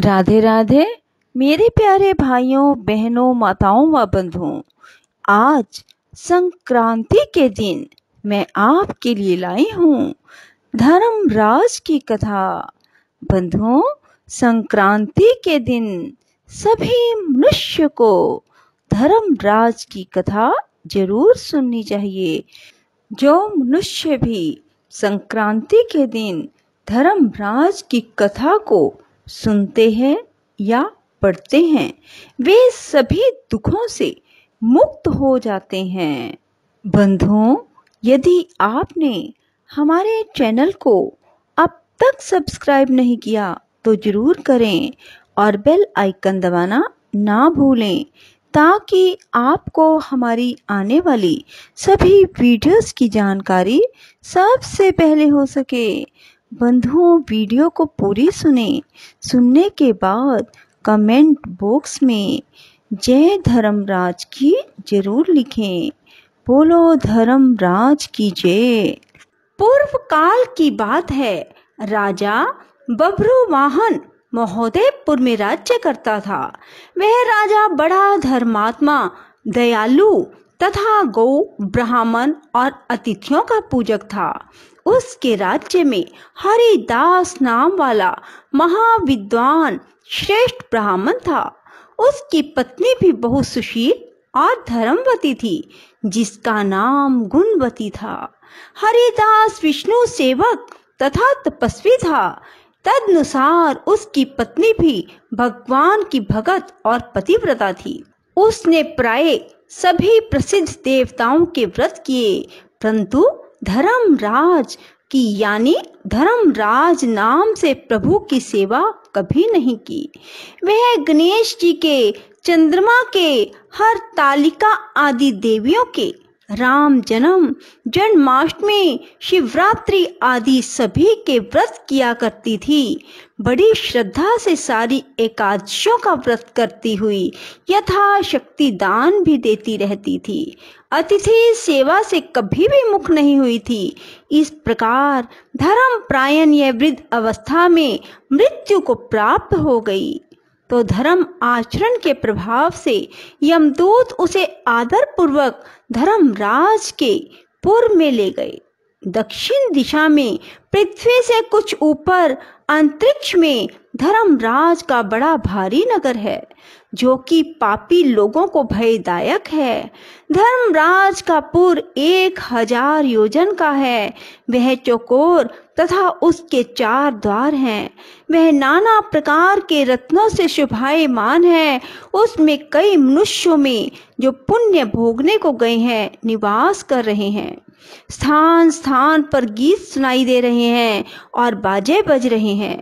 राधे राधे मेरे प्यारे भाइयों बहनों माताओं व बंधुओं आज संक्रांति के दिन मैं आपके लिए लाई हूँ धर्मराज की कथा बंधुओं संक्रांति के दिन सभी मनुष्य को धर्मराज की कथा जरूर सुननी चाहिए जो मनुष्य भी संक्रांति के दिन धर्मराज की कथा को सुनते हैं या पढ़ते हैं वे सभी दुखों से मुक्त हो जाते हैं बंधुओं यदि आपने हमारे चैनल को अब तक सब्सक्राइब नहीं किया तो ज़रूर करें और बेल आइकन दबाना ना भूलें ताकि आपको हमारी आने वाली सभी वीडियोस की जानकारी सबसे पहले हो सके बंधुओं वीडियो को पूरी सुने सुनने के बाद कमेंट बॉक्स में जय धर्मराज की जरूर लिखें बोलो धर्मराज की जय पूर्व काल की बात है राजा वाहन महोदयपुर में राज्य करता था वह राजा बड़ा धर्मात्मा दयालु तथा गौ ब्राह्मण और अतिथियों का पूजक था उसके राज्य में हरिदास नाम वाला महाविद्वान श्रेष्ठ ब्राह्मण था उसकी पत्नी भी बहुत सुशील और धर्मवती थी जिसका नाम गुणवती था हरिदास विष्णु सेवक तथा तपस्वी था तदनुसार उसकी पत्नी भी भगवान की भगत और पतिव्रता थी उसने प्राय सभी प्रसिद्ध देवताओं के व्रत किए परंतु धर्मराज की यानी धर्मराज नाम से प्रभु की सेवा कभी नहीं की वह गणेश जी के चंद्रमा के हर तालिका आदि देवियों के राम जन्म जन्माष्टमी शिवरात्रि आदि सभी के व्रत किया करती थी बड़ी श्रद्धा से सारी एकादशों का व्रत करती हुई यथाशक्ति दान भी देती रहती थी अतिथि सेवा से कभी भी मुख नहीं हुई थी इस प्रकार धर्म प्रायण यह वृद्ध अवस्था में मृत्यु को प्राप्त हो गई तो धर्म आचरण के प्रभाव से यमदूत उसे आदर पूर्वक धर्म राज के पूर्व में ले गए दक्षिण दिशा में पृथ्वी से कुछ ऊपर अंतरिक्ष में धर्मराज का बड़ा भारी नगर है जो कि पापी लोगों को भयदायक है धर्मराज का पुर एक हजार योजन का है वह चौकोर तथा उसके चार द्वार हैं वह नाना प्रकार के रत्नों से शुभायमान है उसमें कई मनुष्यों में जो पुण्य भोगने को गए हैं निवास कर रहे हैं स्थान स्थान पर गीत सुनाई दे रहे हैं और बाजे बज रहे हैं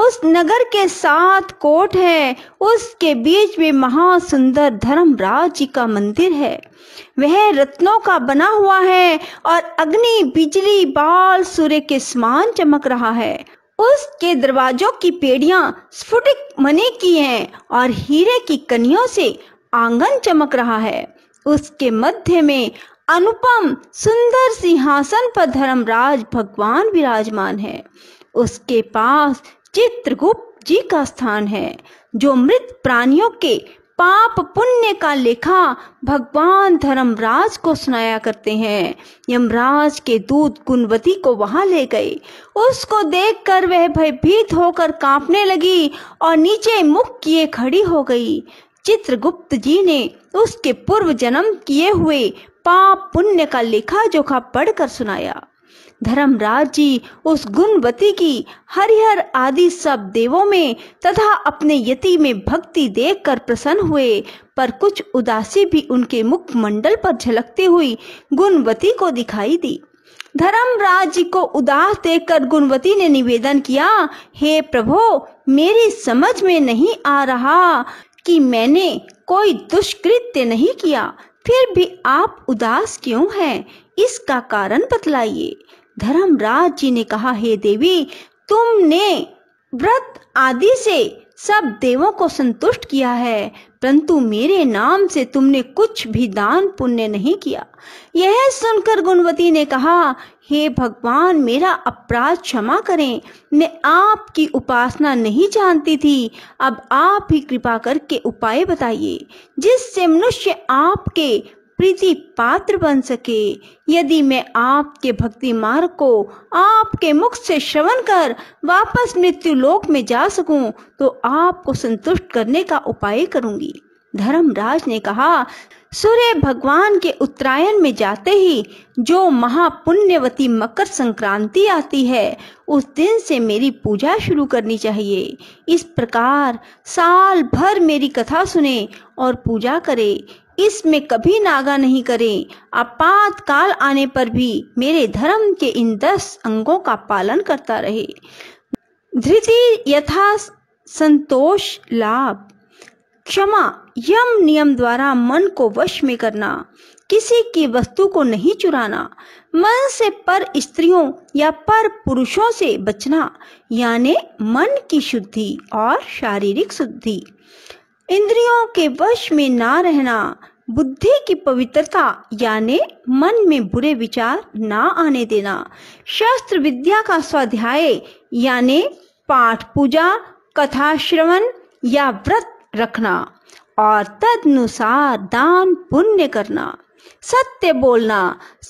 उस नगर के साथ कोट है उसके बीच में महासुंदर धर्मराज जी का मंदिर है वह रत्नों का बना हुआ है और अग्नि बिजली बाल सूर्य के समान चमक रहा है उसके दरवाजों की पेड़ियां स्फुटिक मने की हैं और हीरे की कनियों से आंगन चमक रहा है उसके मध्य में अनुपम सुंदर सिंहासन पर धर्मराज भगवान विराजमान है उसके पास चित्रगुप्त जी का स्थान है जो मृत प्राणियों के पाप पुण्य का लेखा भगवान धर्मराज को सुनाया करते हैं यमराज के दूत गुणवती को वहां ले गए उसको देखकर वह भयभीत होकर कांपने लगी और नीचे मुख किए खड़ी हो गई चित्रगुप्त जी ने उसके पूर्व जन्म किए हुए पाप पुण्य का लेखा जोखा पढ़कर सुनाया धर्मराज जी उस गुणवती की हरिहर आदि सब देवों में तथा अपने यति में भक्ति देखकर प्रसन्न हुए पर कुछ उदासी भी उनके मंडल पर झलकती हुई गुणवती को दिखाई दी धर्मराज जी को उदास देखकर गुणवती ने निवेदन किया हे प्रभो मेरी समझ में नहीं आ रहा कि मैंने कोई दुष्कृत्य नहीं किया फिर भी आप उदास क्यों हैं इसका कारण बतलाइए धर्मराज जी ने कहा हे देवी तुमने व्रत आदि से सब देवों को संतुष्ट किया है परंतु मेरे नाम से तुमने कुछ भी दान पुण्य नहीं किया यह सुनकर गुणवती ने कहा हे भगवान मेरा अपराध क्षमा करें मैं आपकी उपासना नहीं जानती थी अब आप ही कृपा करके उपाय बताइए जिससे मनुष्य आपके प्रीति पात्र बन सके यदि मैं आपके भक्ति मार्ग को आपके मुख से श्रवण कर वापस मृत्यु लोक में जा सकूं तो आपको संतुष्ट करने का उपाय करूंगी धर्मराज ने कहा सूर्य भगवान के उत्तरायण में जाते ही जो महापुण्यवती मकर संक्रांति आती है उस दिन से मेरी पूजा शुरू करनी चाहिए इस प्रकार साल भर मेरी कथा सुने और पूजा करे इसमें कभी नागा नहीं करें आपातकाल आने पर भी मेरे धर्म के इन दस अंगों का पालन करता रहे धृति यथा संतोष लाभ क्षमा यम नियम द्वारा मन को वश में करना किसी की वस्तु को नहीं चुराना मन से पर स्त्रियों या पर पुरुषों से बचना यानी मन की शुद्धि और शारीरिक शुद्धि इंद्रियों के वश में ना रहना बुद्धि की पवित्रता यानी मन में बुरे विचार ना आने देना शास्त्र विद्या का स्वाध्याय यानी पाठ पूजा कथा श्रवण या व्रत रखना और तदनुसार दान पुण्य करना सत्य बोलना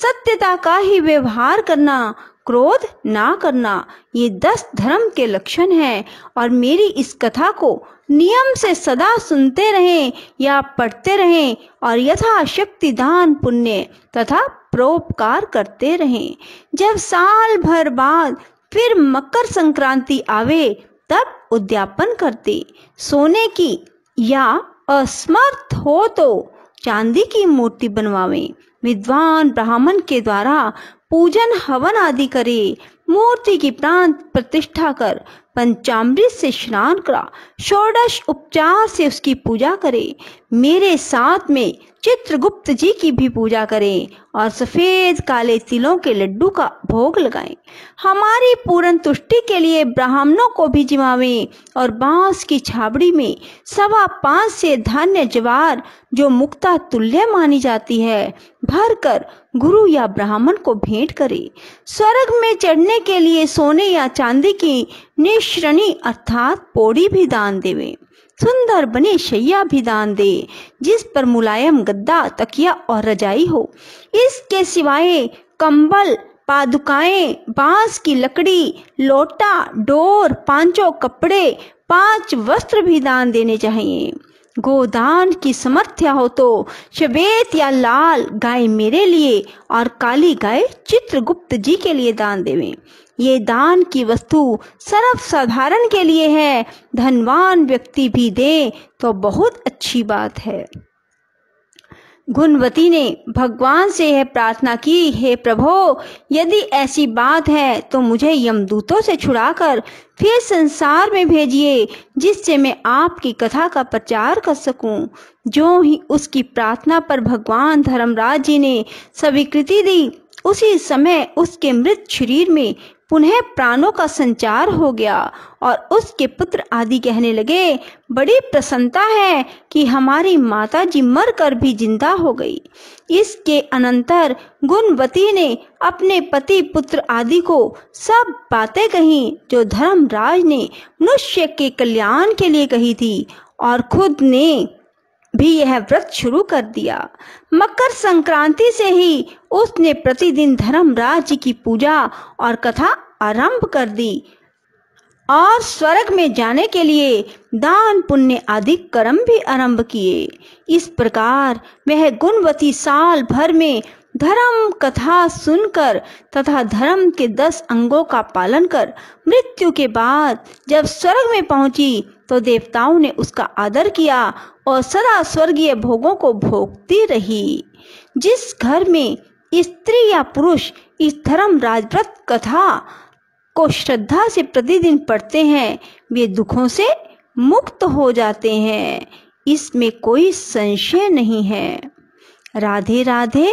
सत्यता का ही व्यवहार करना क्रोध ना करना ये दस धर्म के लक्षण हैं और मेरी इस कथा को नियम से सदा सुनते रहें या पढ़ते रहें और यथाशक्ति दान पुण्य तथा परोपकार करते रहें जब साल भर बाद फिर मकर संक्रांति आवे तब उद्यापन करते सोने की या असमर्थ हो तो चांदी की मूर्ति बनवावे विद्वान ब्राह्मण के द्वारा पूजन हवन आदि करें मूर्ति की प्राण प्रतिष्ठा कर पंचामृत से स्नान करा षोडश उपचार से उसकी पूजा करें मेरे साथ में चित्रगुप्त जी की भी पूजा करें और सफेद काले तिलों के लड्डू का भोग लगाएं हमारी पूर्ण तुष्टि के लिए ब्राह्मणों को भी जिमावे और बांस की छाबड़ी में सवा पांच से धान्य ज्वार जो मुक्ता तुल्य मानी जाती है भर कर गुरु या ब्राह्मण को भेंट करे स्वर्ग में चढ़ने के लिए सोने या चांदी की निश्रणी अर्थात पोड़ी भी दान देवे सुंदर बने शैया भी दान दे जिस पर मुलायम गद्दा तकिया और रजाई हो इसके सिवाय कंबल पादुकाएं बांस की लकड़ी लोटा डोर पांचों कपड़े पांच वस्त्र भी दान देने चाहिए गोदान की समर्थ्य हो तो श्वेत या लाल गाय मेरे लिए और काली गाय चित्रगुप्त जी के लिए दान देवे ये दान की वस्तु सर्व साधारण के लिए है धनवान व्यक्ति भी दे तो बहुत अच्छी बात है गुणवती ने भगवान से यह प्रार्थना की हे प्रभो यदि ऐसी बात है तो मुझे यमदूतों से छुड़ाकर फिर संसार में भेजिए जिससे मैं आपकी कथा का प्रचार कर सकूं। जो ही उसकी प्रार्थना पर भगवान धर्मराज जी ने स्वीकृति दी उसी समय उसके मृत शरीर में पुनः प्राणों का संचार हो गया और उसके पुत्र आदि कहने लगे बड़ी प्रसन्नता है कि हमारी माता जी मर कर भी जिंदा हो गई इसके अनंतर गुणवती ने अपने पति पुत्र आदि को सब बातें कही जो धर्मराज ने मनुष्य के कल्याण के लिए कही थी और खुद ने भी यह व्रत शुरू कर दिया मकर संक्रांति से ही उसने प्रतिदिन धर्मराज जी की पूजा और कथा आरंभ कर दी और स्वर्ग में जाने के लिए दान पुण्य आदि कर्म भी आरंभ किए इस प्रकार वह गुणवती साल भर में धर्म कथा सुनकर तथा धर्म के दस अंगों का पालन कर मृत्यु के बाद जब स्वर्ग में पहुंची तो देवताओं ने उसका आदर किया और सदा स्वर्गीय भोगों को भोगती रही जिस घर में स्त्री या पुरुष इस धर्म राजव्रत कथा को श्रद्धा से प्रतिदिन पढ़ते हैं वे दुखों से मुक्त हो जाते हैं इसमें कोई संशय नहीं है राधे राधे